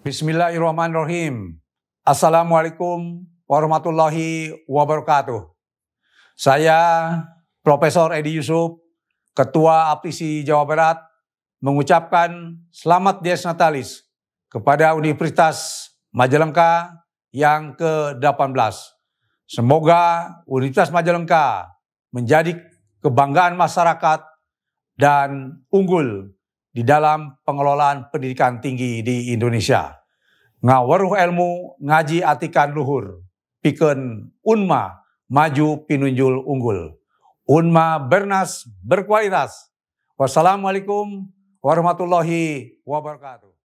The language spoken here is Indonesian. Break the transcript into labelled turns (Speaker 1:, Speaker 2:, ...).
Speaker 1: Bismillahirrahmanirrahim. Assalamualaikum warahmatullahi wabarakatuh. Saya Profesor Edi Yusuf, Ketua Aptisi Jawa Barat, mengucapkan selamat Dies Natalis kepada Universitas Majalengka yang ke-18. Semoga Universitas Majalengka menjadi kebanggaan masyarakat dan unggul di dalam pengelolaan pendidikan tinggi di Indonesia. Ngawaruh ilmu, ngaji atikan luhur, piken unma, maju pinunjul unggul. Unma bernas berkualitas. Wassalamualaikum warahmatullahi
Speaker 2: wabarakatuh.